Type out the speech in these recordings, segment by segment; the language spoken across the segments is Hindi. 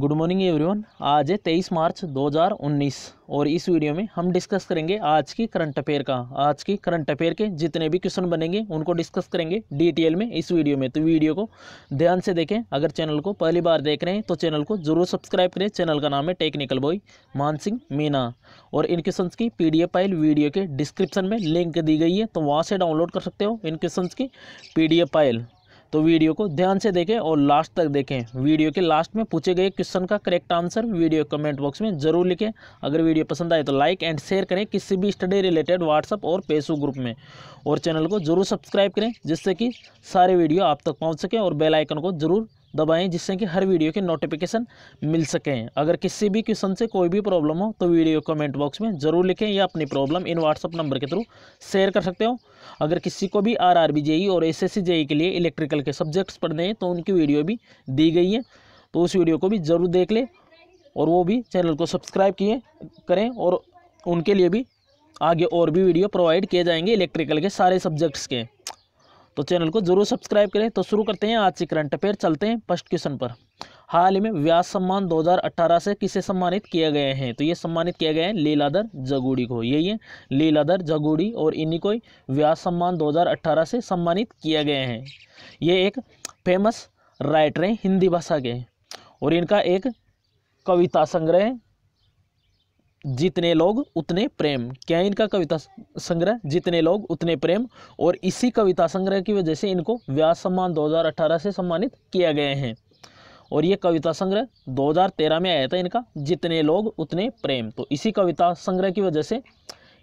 गुड मॉर्निंग एवरीवन आज है तेईस मार्च 2019 और इस वीडियो में हम डिस्कस करेंगे आज की करंट अफेयर का आज की करंट अफेयर के जितने भी क्वेश्चन बनेंगे उनको डिस्कस करेंगे डिटेल में इस वीडियो में तो वीडियो को ध्यान से देखें अगर चैनल को पहली बार देख रहे हैं तो चैनल को जरूर सब्सक्राइब करें चैनल का नाम है टेक्निकल बॉय मान मीना और इन क्वेश्चन की पी फाइल वीडियो के डिस्क्रिप्शन में लिंक दी गई है तो वहाँ से डाउनलोड कर सकते हो इन क्वेश्चन की पी फाइल तो वीडियो को ध्यान से देखें और लास्ट तक देखें वीडियो के लास्ट में पूछे गए क्वेश्चन का correct answer video comment box में जरूर लिखें अगर वीडियो पसंद आए तो लाइक एंड शेयर करें किसी भी स्टडी रिलेटेड व्हाट्सअप और पेसू ग्रुप में और चैनल को जरूर सब्सक्राइब करें जिससे कि सारे वीडियो आप तक पहुँच सकें और बेलाइकन को जरूर दबाएं जिससे कि हर वीडियो के नोटिफिकेशन मिल सकें अगर किसी भी क्वेश्चन से कोई भी प्रॉब्लम हो तो वीडियो कमेंट बॉक्स में ज़रूर लिखें या अपनी प्रॉब्लम इन व्हाट्सअप नंबर के थ्रू शेयर कर सकते हो अगर किसी को भी आर आर e और एस एस e के लिए इलेक्ट्रिकल के सब्जेक्ट्स पढ़ने हैं तो उनकी वीडियो भी दी गई है तो उस वीडियो को भी ज़रूर देख लें और वो भी चैनल को सब्सक्राइब किए करें और उनके लिए भी आगे और भी वीडियो प्रोवाइड किए जाएंगे इलेक्ट्रिकल के सारे सब्जेक्ट्स के तो चैनल को जरूर सब्सक्राइब करें तो शुरू करते हैं आज से करंट अफेयर चलते हैं फर्स्ट क्वेश्चन पर हाल ही में व्यास सम्मान 2018 से किसे सम्मानित किया गया है तो ये सम्मानित किया गया है लीलाधर जगूड़ी को यही है लीलाधर जगूड़ी और इन्हीं को व्यास सम्मान 2018 से सम्मानित किया गया है ये एक फेमस राइटर हैं हिंदी भाषा के और इनका एक कविता संग्रह जितने लोग उतने प्रेम क्या इनका कविता संग्रह जितने लोग उतने प्रेम और इसी कविता संग्रह की वजह से इनको व्यास सम्मान 2018 से सम्मानित किया गया है और ये कविता संग्रह 2013 में आया था इनका जितने लोग उतने प्रेम तो इसी कविता संग्रह की वजह से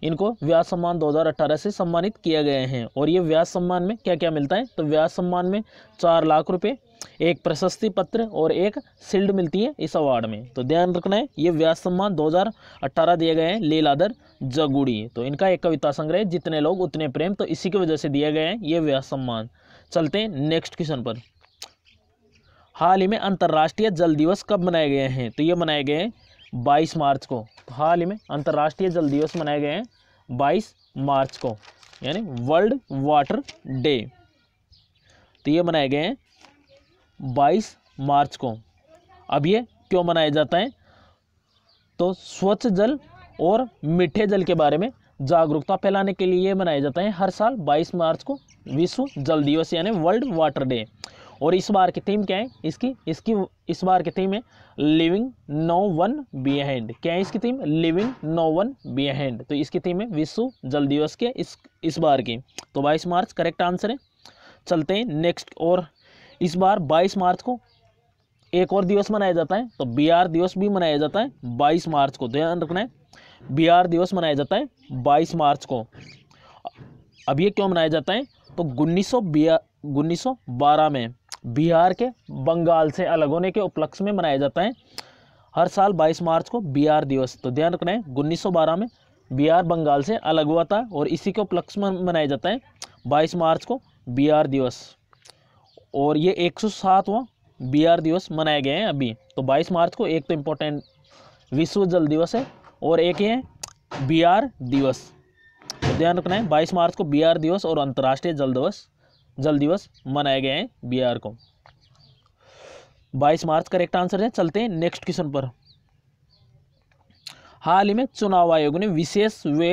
इनको व्यास सम्मान 2018 से सम्मानित किया गया है और ये व्यास सम्मान में क्या क्या मिलता है तो व्यास सम्मान में चार लाख रुपए एक प्रशस्ति पत्र और एक शील्ड मिलती है इस अवार्ड में तो ध्यान रखना है ये व्यास सम्मान 2018 दिए गए हैं लीलादर जगुड़ी तो इनका एक कविता संग्रह जितने लोग उतने प्रेम तो इसी की वजह से दिया गया है ये व्यास सम्मान चलते हैं नेक्स्ट क्वेश्चन पर हाल ही में अंतर्राष्ट्रीय जल दिवस कब मनाए गए हैं तो ये मनाए गए हैं बाईस मार्च को हाल ही में अंतर्राष्ट्रीय जल दिवस मनाए गए हैं बाईस मार्च को यानी वर्ल्ड वाटर डे तो ये मनाए गए हैं बाईस मार्च को अब ये क्यों मनाया जाता है तो स्वच्छ जल और मीठे जल के बारे में जागरूकता फैलाने के लिए ये मनाया जाता है हर साल 22 मार्च को विश्व जल दिवस यानी वर्ल्ड वाटर डे और इस बार की थीम क्या है इसकी इसकी इस बार की थीम है लिविंग नो वन बिहेंड क्या है इसकी theme living no one behind तो इसकी थीम है विश्व जल दिवस के इस इस बार की तो बाईस मार्च करेक्ट आंसर है चलते हैं नेक्स्ट और इस बार बाईस मार्च को एक और दिवस मनाया जाता है तो बिहार दिवस भी मनाया जाता है बाईस मार्च को ध्यान रखना है बिहार दिवस मनाया जाता है बाईस मार्च को अब ये क्यों मनाया जाता है तो उन्नीस सौ में बिहार के बंगाल से अलग होने के उपलक्ष्य में मनाया जाता है हर साल 22 मार्च को बिहार दिवस तो ध्यान रखना है उन्नीस में बिहार बंगाल से अलग हुआ था और इसी के उपलक्ष्य में मनाया जाता है 22 मार्च को बिहार दिवस और ये एक सौ बिहार दिवस मनाए गए हैं अभी तो 22 मार्च को एक तो इम्पोर्टेंट विश्व जल दिवस है और एक ये बिहार दिवस तो ध्यान रखना है बाईस मार्च को बिहार दिवस और अंतर्राष्ट्रीय जल दिवस जल दिवस मनाया गया है बिहार को 22 मार्च करेक्ट आंसर है चलते हैं नेक्स्ट क्वेश्चन पर हाल ही में चुनाव आयोग ने विशेष वे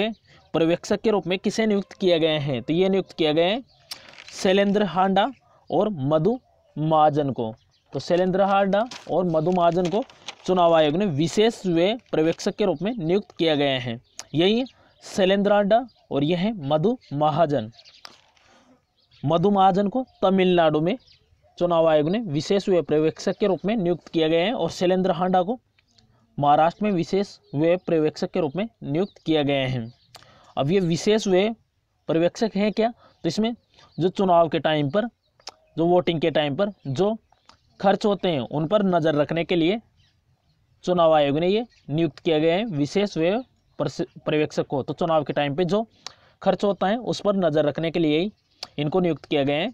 पर्यवेक्षक के रूप में किसे नियुक्त किया गया है तो ये नियुक्त किया गया है शैलेंद्र हांडा और मधु महाजन को तो शैलेंद्र हांडा और मधु महाजन को चुनाव आयोग ने विशेष वे पर्यवेक्षक के रूप में नियुक्त किया गया है यही शैलेंद्र हांडा और यह है मधु महाजन मधु महाजन को तमिलनाडु में चुनाव आयोग ने विशेष व्यय पर्यवेक्षक के रूप में नियुक्त किया गया है और शैलेंद्र हांडा को महाराष्ट्र में विशेष व्यय पर्यवेक्षक के रूप में नियुक्त किया गया है अब ये विशेष व्यय पर्यवेक्षक हैं क्या तो इसमें जो चुनाव के टाइम पर जो वोटिंग के टाइम पर जो खर्च होते हैं उन पर नज़र रखने के लिए चुनाव आयोग ने ये नियुक्त किया गया है विशेष व्यय पर्यवेक्षक को तो चुनाव के टाइम पर जो खर्च होता है उस पर नज़र रखने के लिए ही इनको नियुक्त किया गया है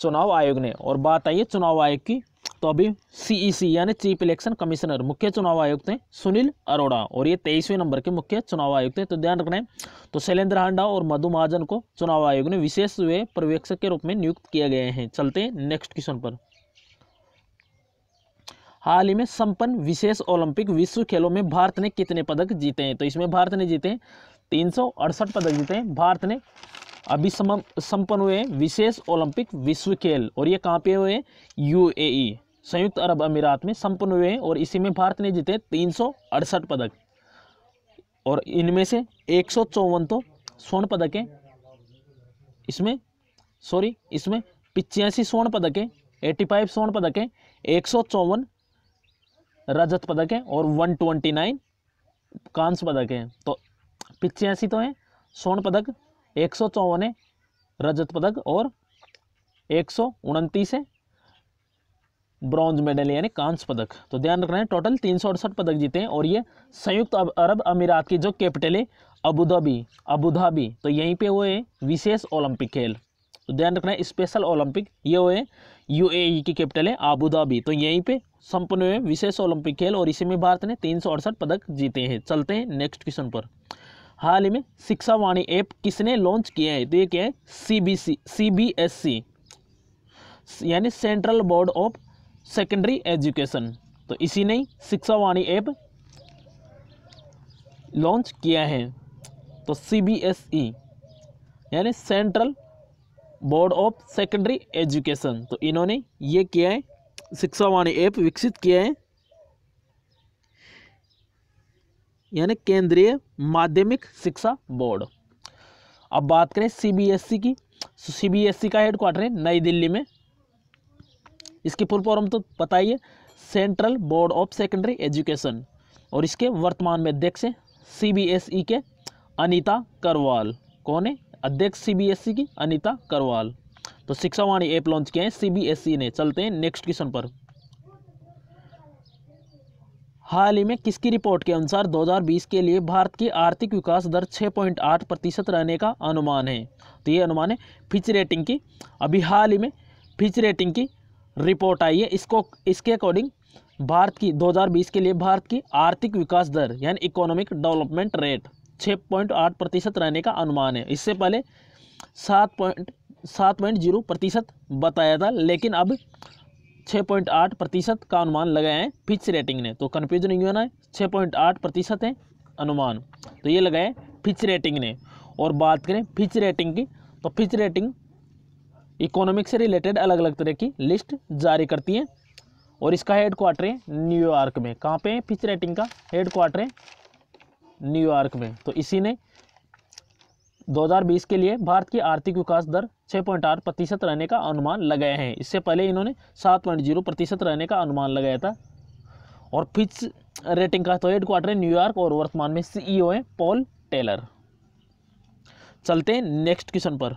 चुनाव आयोग ने और बात आई है चुनाव आयोग की तो अभी सीईसी e यानी चीफ इलेक्शन कमिश्नर मुख्य चुनाव आयुक्त हैं सुनील अरोड़ा और ये तेईसवें नंबर के मुख्य चुनाव आयुक्त हैं तो ध्यान रखना है तो शैलेंद्र हांडा और मधु महाजन को चुनाव आयोग ने विशेष वे पर्यवेक्षक के रूप में नियुक्त किया गया है चलते हैं नेक्स्ट क्वेश्चन पर हाल ही में संपन्न विशेष ओलंपिक विश्व खेलों में भारत ने कितने पदक जीते हैं तो इसमें भारत ने जीते हैं तीन पदक जीते हैं भारत ने अभी संपन्न हुए विशेष ओलंपिक विश्व खेल और ये कहाँ पे हुए यूएई संयुक्त अरब अमीरात में संपन्न हुए और इसी में भारत ने जीते तीन पदक और इनमें से एक तो स्वर्ण पदक है इसमें सॉरी इसमें पिचासी स्वर्ण पदक है एट्टी फाइव स्वर्ण पदक है एक सौ चौवन रजत पदक है और वन ट्वेंटी नाइन कांस्य पदक है तो पिचासी तो हैं स्वर्ण पदक एक सौ चौवन रजत पदक और एक सौ उनतीस ब्रॉन्ज मेडल यानी कांस्य पदक तो ध्यान रखना है टोटल तीन सौ अड़सठ पदक जीते हैं और ये संयुक्त अरब अमीरात की जो कैपिटल है अबूधाबी अबूधाबी तो यहीं पे हुए विशेष ओलंपिक खेल तो ध्यान रखना है स्पेशल ओलंपिक ये हुए यू की कैपिटल है अबूधाबी तो यहीं पे संपन्न हुए विशेष ओलंपिक खेल और इसी में भारत ने तीन पदक जीते हैं चलते हैं नेक्स्ट क्वेश्चन पर हाल ही में शिक्षा वाणी ऐप किसने लॉन्च तो किया है तो ये क्या है एस सीबीएसई यानी central board of secondary education तो इसी ने शिक्षा वाणी ऐप लॉन्च किया है तो ई यानी central board of secondary education तो इन्होंने ये किया है शिक्षा वाणी ऐप विकसित किया है यानी केंद्रीय माध्यमिक शिक्षा बोर्ड अब बात करें सीबीएसई e की सीबीएसई तो e का हेडक्वार्टर है नई दिल्ली में इसकी फुल फॉर्म तो बताइए central board of secondary education और इसके वर्तमान में अध्यक्ष हैं सीबीएसई e के अनीता करवाल कौन है अध्यक्ष सीबीएसई की अनीता करवाल तो शिक्षावाणी ऐप लॉन्च किया है सीबीएसई ने चलते हैं नेक्स्ट क्वेश्चन पर हाल ही में किसकी रिपोर्ट के अनुसार 2020 के लिए भारत की आर्थिक विकास दर 6.8 प्रतिशत रहने का अनुमान है तो ये अनुमान है फिच रेटिंग की अभी हाल ही में फिच रेटिंग की रिपोर्ट आई है इसको इसके अकॉर्डिंग भारत की 2020 के लिए भारत की आर्थिक विकास दर यानी इकोनॉमिक डेवलपमेंट रेट 6.8 प्रतिशत रहने का अनुमान है इससे पहले सात पॉइंट सात पॉइंट जीरो प्रतिशत बताया था लेकिन अब छः पॉइंट आठ प्रतिशत का अनुमान लगाया है फिच रेटिंग ने तो कन्फ्यूज नहीं होना है छः पॉइंट आठ प्रतिशत है अनुमान तो ये लगाया फिच रेटिंग ने और बात करें फिच रेटिंग की तो फिच रेटिंग इकोनॉमिक से रिलेटेड अलग अलग तरह की लिस्ट जारी करती है और इसका हेड क्वार्टर है न्यूयॉर्क में कहाँ पे है फिच रेटिंग का हेड क्वार्टर है न्यूयॉर्क में तो इसी ने 2020 के लिए भारत की आर्थिक विकास दर 6.8 प्रतिशत रहने का अनुमान लगाए हैं इससे पहले इन्होंने 7.0 प्रतिशत रहने का अनुमान लगाया था और फिच रेटिंग का तो हेड क्वार्टर न्यूयॉर्क और वर्तमान में सीईओ e हैं पॉल टेलर चलते हैं नेक्स्ट क्वेश्चन पर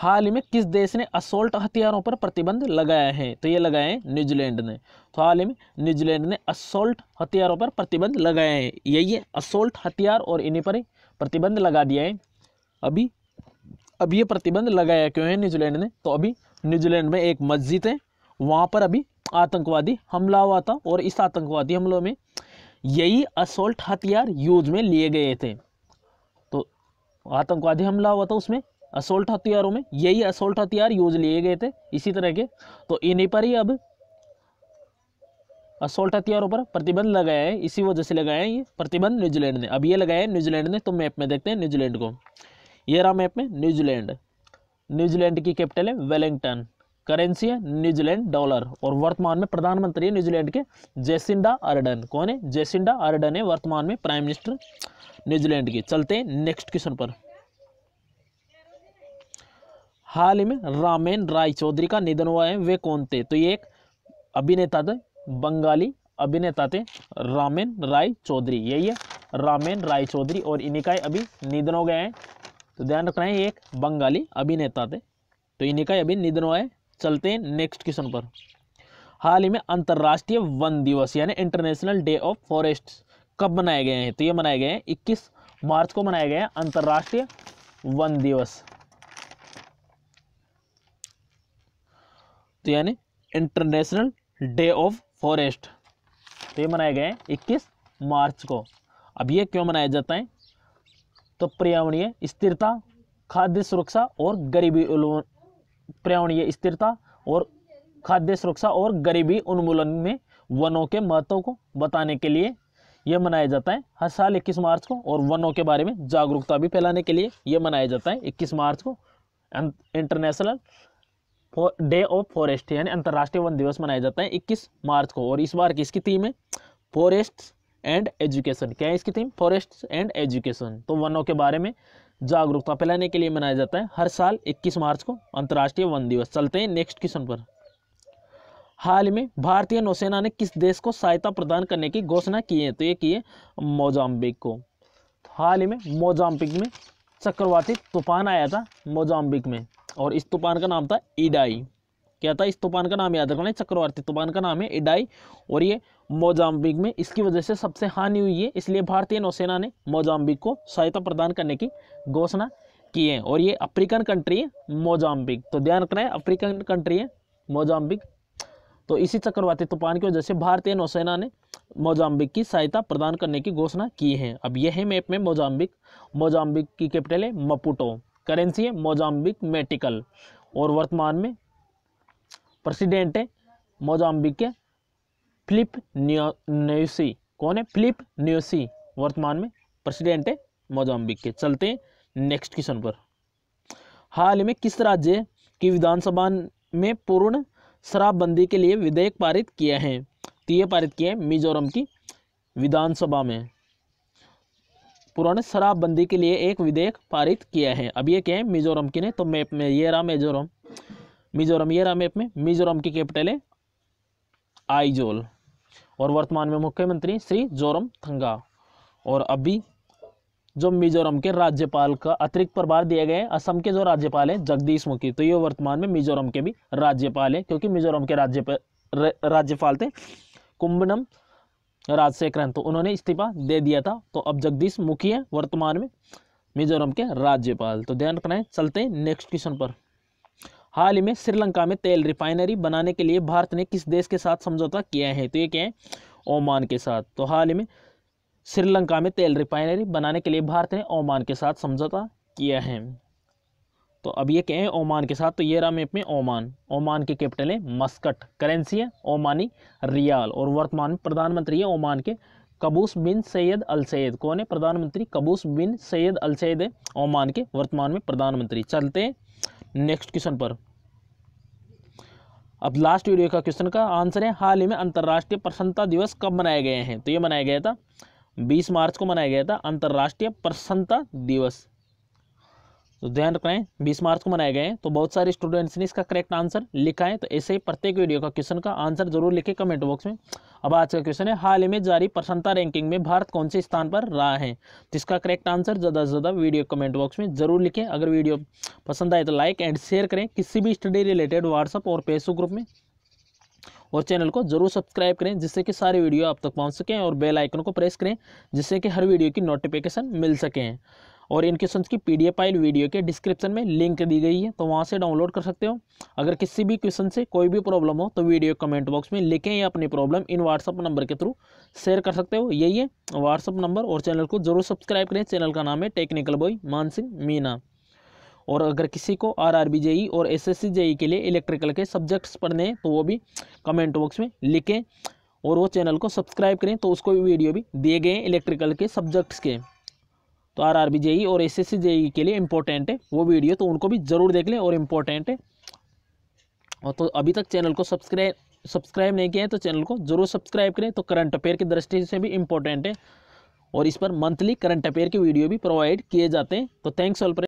हाल ही में किस देश ने असोल्ट हथियारों पर प्रतिबंध लगाया है तो ये लगाए न्यूजीलैंड ने तो हाल ही में न्यूजीलैंड ने असोल्ट हथियारों पर प्रतिबंध लगाया है यही है असोल्ट हथियार और इन्हीं पर प्रतिबंध लगा दिया है अभी अब ये प्रतिबंध लगाया क्यों है न्यूजीलैंड ने तो अभी न्यूजीलैंड में एक मस्जिद है वहाँ पर अभी आतंकवादी हमला हुआ था और इस आतंकवादी हमलों में यही असोल्ट हथियार यूज में लिए गए थे तो आतंकवादी हमला हुआ था उसमें असोल्ट हथियारों में यही असोल्ट हथियार यूज लिए गए थे इसी तरह के तो इन्हीं पर ही अब असोल्ट हथियारों पर प्रतिबंध लगाया है इसी वजह से लगाया है ये प्रतिबंध न्यूजीलैंड ने अब ये लगाया है न्यूजीलैंड ने तो मैप में देखते हैं न्यूजीलैंड को ये रहा मैप में न्यूजीलैंड न्यूजीलैंड की कैपिटल है वेलिंगटन करेंसी है न्यूजीलैंड डॉलर और वर्तमान में प्रधानमंत्री है न्यूजीलैंड के जेसिंडा आर्डन कौन है जेसिंडा आर्डन है वर्तमान में प्राइम मिनिस्टर न्यूजीलैंड के चलते हैं नेक्स्ट क्वेश्चन पर हाल ही में रामेन राय चौधरी का निधन हुआ है वे कौन थे तो ये एक अभिनेता थे बंगाली अभिनेता थे रामेन राय चौधरी यही है रामेन राय चौधरी और इन्हीं का अभी निधन हो गए हैं तो ध्यान रखना है ये एक बंगाली अभिनेता थे तो इन्हीं का अभी निधन हुआ है चलते हैं नेक्स्ट क्वेश्चन पर हाल ही में अंतर्राष्ट्रीय वन दिवस यानी इंटरनेशनल डे ऑफ फॉरेस्ट कब मनाए गए हैं तो ये मनाए गए हैं इक्कीस मार्च को मनाया गया है अंतर्राष्ट्रीय वन दिवस तो यानी इंटरनेशनल डे ऑफ फॉरेस्ट तो ये मनाए गए है इक्कीस मार्च को अब ये क्यों मनाया जाता है तो पर्यावरणीय स्थिरता खाद्य सुरक्षा और गरीबी पर्यावरणीय स्थिरता और खाद्य सुरक्षा और गरीबी उन्मूलन में वनों के महत्व को बताने के लिए यह मनाया जाता है हर साल 21 मार्च को और वनों के बारे में जागरूकता भी फैलाने के लिए यह मनाया जाता है 21 मार्च को इंटरनेशनल डे ऑफ फॉरेस्ट यानी अंतर्राष्ट्रीय वन दिवस मनाया जाता है 21 मार्च को और इस बार किसकी थीम है फॉरेस्ट एंड एजुकेशन क्या है इसकी थीम फॉरेस्ट एंड एजुकेशन तो वनों के बारे में जागरूकता फैलाने के लिए मनाया जाता है हर साल 21 मार्च को अंतर्राष्ट्रीय वन दिवस चलते हैं नेक्स्ट क्वेश्चन पर हाल में भारतीय नौसेना ने किस देश को सहायता प्रदान करने की घोषणा की है तो ये की है मोजाम्बिक को हाल ही में मोजाम्बिक में चक्रवाती तूफान आया था मोजाम्बिक में और इस तूफान का नाम था इडाई क्या था इस तूफान का नाम याद रखना है चक्रवर्ती तूफान का नाम है इडाई और ये मोजाम्बिक में इसकी वजह से सबसे हानि हुई है इसलिए भारतीय नौसेना ने मोजाम्बिक को सहायता प्रदान करने की घोषणा की है और ये अफ्रीकन कंट्री है मोजाम्बिक तो ध्यान रखना है अफ्रीकन कंट्री है मोजाम्बिक तो इसी चक्रवाती तूफान की वजह से भारतीय नौसेना ने मोजाम्बिक की सहायता प्रदान करने की घोषणा की है अब यह है मैप में मोजाम्बिक मोजाम्बिक की कैपिटल है मपुटो करेंसी है मोजाम्बिक मेटिकल और वर्तमान में प्रेसिडेंट है मोजाम्बिक के फिलिप न्यूसी कौन है फिलिप न्यूसी वर्तमान में प्रेसिडेंट है मोजाम्बिक के चलते हैं नेक्स्ट क्वेश्चन पर हाल में किस राज्य की विधानसभा में पूर्ण शराबबंदी के लिए विधेयक पारित किए हैं तो ये पारित किए हैं मिजोरम की विधानसभा में उन्होंने शराबबंदी के लिए एक विधेयक पारित किया है अब ये क्या है मिजोरम की नहीं तो मैप में ये रहा मिजोरम मिजोरम ये रहा मैप में मिजोरम की कैपिटल है आईजोल और वर्तमान में मुख्यमंत्री श्री जोरम थंगा और अभी जो मिजोरम के राज्यपाल का अतिरिक्त प्रभार दिए गए असम के जो राज्यपाल हैं जगदीश मुखी तो ये वर्तमान में मिजोरम के भी राज्यपाल हैं क्योंकि मिजोरम के राज्यपाल राज्यपाल थे कुंभनम राजशेखर तो उन्होंने इस्तीफा दे दिया था तो अब जगदीश मुखी है वर्तमान में मिजोरम के राज्यपाल तो ध्यान रखना है चलते हैं नेक्स्ट क्वेश्चन पर हाल ही में श्रीलंका में तेल रिफाइनरी बनाने के लिए भारत ने किस देश के साथ समझौता किया है तो ये क्या है ओमान के साथ तो हाल ही में श्रीलंका में तेल रिफाइनरी बनाने के लिए भारत ने ओमान के साथ समझौता किया है तो अब ये कहें ओमान के साथ तो ये रहा मैप में ओमान ओमान की कैपिटल है मस्कट करेंसी है ओमानी रियाल और वर्तमान में प्रधानमंत्री है ओमान के कबूस बिन सैयद अल सैद कौन है प्रधानमंत्री कबूस बिन सैयद अल सैद है ओमान के वर्तमान में प्रधानमंत्री चलते हैं नेक्स्ट क्वेश्चन पर अब लास्ट वीडियो का क्वेश्चन का आंसर है हाल ही में अंतर्राष्ट्रीय प्रसन्नता दिवस कब मनाए गए हैं तो ये मनाया गया था 20 मार्च को मनाया गया था अंतर्राष्ट्रीय प्रसन्नता दिवस तो ध्यान है बीस मार्च को मनाए गए हैं तो बहुत सारे स्टूडेंट्स ने इसका करेक्ट आंसर लिखा है तो ऐसे ही प्रत्येक वीडियो का क्वेश्चन का आंसर जरूर लिखे कमेंट बॉक्स में अब आज का क्वेश्चन है हाल ही में जारी प्रसन्नता रैंकिंग में भारत कौन से स्थान पर रहा है तो इसका करेक्ट आंसर ज़्यादा से ज़्यादा वीडियो कमेंट बॉक्स में जरूर लिखें अगर वीडियो पसंद आए तो लाइक एंड शेयर करें किसी भी स्टडी रिलेटेड व्हाट्सअप और फेसबुक ग्रुप में और चैनल को जरूर सब्सक्राइब करें जिससे कि सारे वीडियो आप तक पहुंच सकें और बेल आइकन को प्रेस करें जिससे कि हर वीडियो की नोटिफिकेशन मिल सकें और इन क्वेश्चन की पी फाइल वीडियो के डिस्क्रिप्शन में लिंक दी गई है तो वहाँ से डाउनलोड कर सकते हो अगर किसी भी क्वेश्चन से कोई भी प्रॉब्लम हो तो वीडियो कमेंट बॉक्स में लिखें या अपनी प्रॉब्लम इन व्हाट्सअप नंबर के थ्रू शेयर कर सकते हो यही है व्हाट्सअप नंबर और चैनल को जरूर सब्सक्राइब करें चैनल का नाम है टेक्निकल बॉय मानसिंह मीना और अगर किसी को आर आर बी जेई और एस एस सी जेई के लिए इलेक्ट्रिकल के सब्जेक्ट्स पढ़ने हैं तो वो भी कमेंट बॉक्स में लिखें और वो चैनल को सब्सक्राइब करें तो उसको भी वीडियो भी दिए गए इलेक्ट्रिकल के सब्जेक्ट्स के तो आर आर बी जेई और एस एस जेई के लिए इंपॉर्टेंट है वो वीडियो तो उनको भी ज़रूर देख लें और इम्पोर्टेंट है और तो अभी तक चैनल को सब्सक्राइब सब्सक्राइब नहीं किया है तो चैनल को जरूर सब्सक्राइब करें तो करंट अफेयर की दृष्टि से भी इम्पोर्टेंट है और इस पर मंथली करंट अफेयर के वीडियो भी प्रोवाइड किए जाते हैं तो थैंक्स ऑल